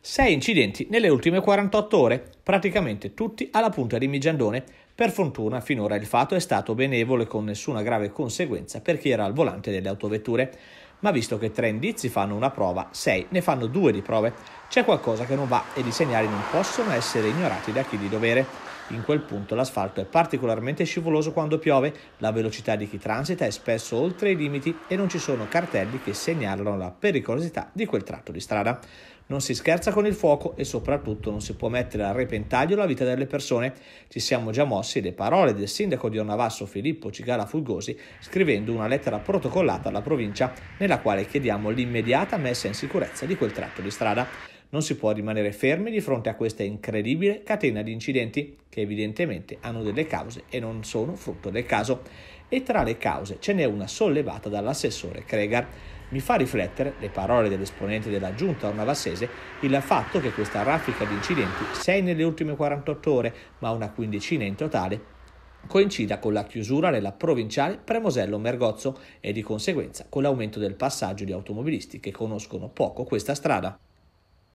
6 incidenti nelle ultime 48 ore, praticamente tutti alla punta di Migiandone. Per fortuna finora il fatto è stato benevole con nessuna grave conseguenza per chi era al volante delle autovetture ma visto che tre indizi fanno una prova, sei ne fanno due di prove, c'è qualcosa che non va e i segnali non possono essere ignorati da chi di dovere. In quel punto l'asfalto è particolarmente scivoloso quando piove, la velocità di chi transita è spesso oltre i limiti e non ci sono cartelli che segnalano la pericolosità di quel tratto di strada. Non si scherza con il fuoco e soprattutto non si può mettere a repentaglio la vita delle persone. Ci siamo già mossi le parole del sindaco di Onavasso Filippo Cigala Fulgosi scrivendo una lettera protocollata alla provincia nel nella quale chiediamo l'immediata messa in sicurezza di quel tratto di strada. Non si può rimanere fermi di fronte a questa incredibile catena di incidenti che evidentemente hanno delle cause e non sono frutto del caso. E tra le cause ce n'è una sollevata dall'assessore Kregar. Mi fa riflettere, le parole dell'esponente della giunta ornavassese, il fatto che questa raffica di incidenti, 6 nelle ultime 48 ore, ma una quindicina in totale, coincida con la chiusura della provinciale Premosello-Mergozzo e di conseguenza con l'aumento del passaggio di automobilisti che conoscono poco questa strada.